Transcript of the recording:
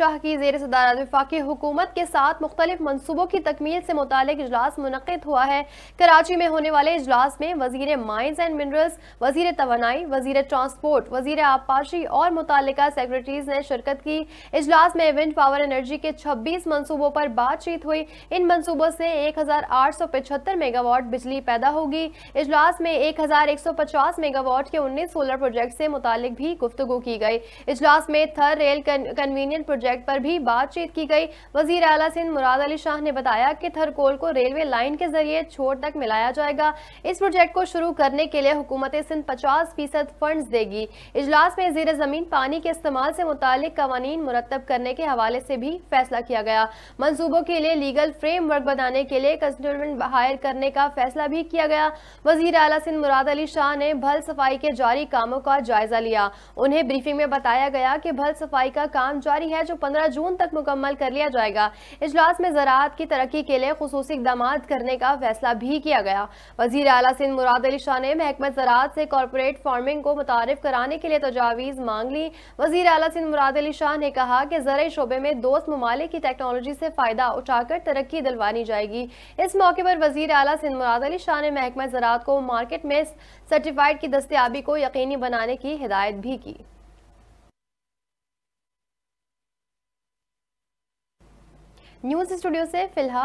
शाह की जेर सदारत विफाकी हुकूमत के साथ मुख्तलिफ मनसूबों की तकमील से मुतल इजलास मुनद हुआ है कराची में होने वाले इजलास में वजीर माइंस एंड मिनरल्स वजीर तोनाई वजीर ट्रांसपोर्ट वजीर आबपाशी और मुतल सेक्रेटरीज ने शिरकत की इजलास में विंड पावर एनर्जी के छब्बीस मनसूबों पर बातचीत हुई इन मनसूबों से एक हज़ार आठ सौ पचहत्तर मेगावाट बिजली पैदा होगी इजलास में एक हज़ार एक सौ पचास मेगावाट के उन्नीस सोलर प्रोजेक्ट से मुतल भी गुफ्तु की गई इजलास में थर रेल कन्वीनियंट प्रोजेक्ट प्रोजेक्ट पर भी बातचीत की गई वजीर अला सिंह मुराद अली शाह ने बताया कि थरकोल को रेलवे लाइन के जरिए छोड़ तक मिलाया जाएगा इस प्रोजेक्ट को शुरू करने के लिए हुकूमत सिंध पचास फीसद फंड देगी इजलास में जीर जमीन पानी के इस्तेमाल से मुतल कवानीन मुरतब करने के हवाले से भी फैसला किया गया मनसूबों के लिए लीगल फ्रेमवर्क बनाने के लिए कंसल्टेंट हायर करने का फैसला भी किया गया वजीर अला सिंध मुराद अली शाह ने भल सफाई के जारी कामों का जायजा लिया उन्हें ब्रीफिंग में बताया गया कि भल सफाई का काम जारी है जो जो 15 जून तक मुकम्मल कर लिया जाएगा इजलास में ज़रात की तरक्की के लिए खसूस इकदाम करने का फैसला भी किया गया वजीर अला सिंह मुराद अली शाह ने महकमत ज़रात से कॉरपोरेट फार्मिंग को मुतारफ कराने के लिए तजावीज़ मांग ली वजीर अला सिंह मुराद अली शाह ने कहा कि जरिए शोबे में दोस्त ममालिक की टेक्नोलॉजी से फ़ायदा उठाकर तरक्की दिलवानी जाएगी इस मौके पर वजीर अला सिंह मुराद अली शाह ने महकमा ज़रात को मार्केट में सर्टिफाइड की दस्तियाबी को यकीनी बनाने की हिदायत भी की न्यूज़ स्टूडियो से फिलहाल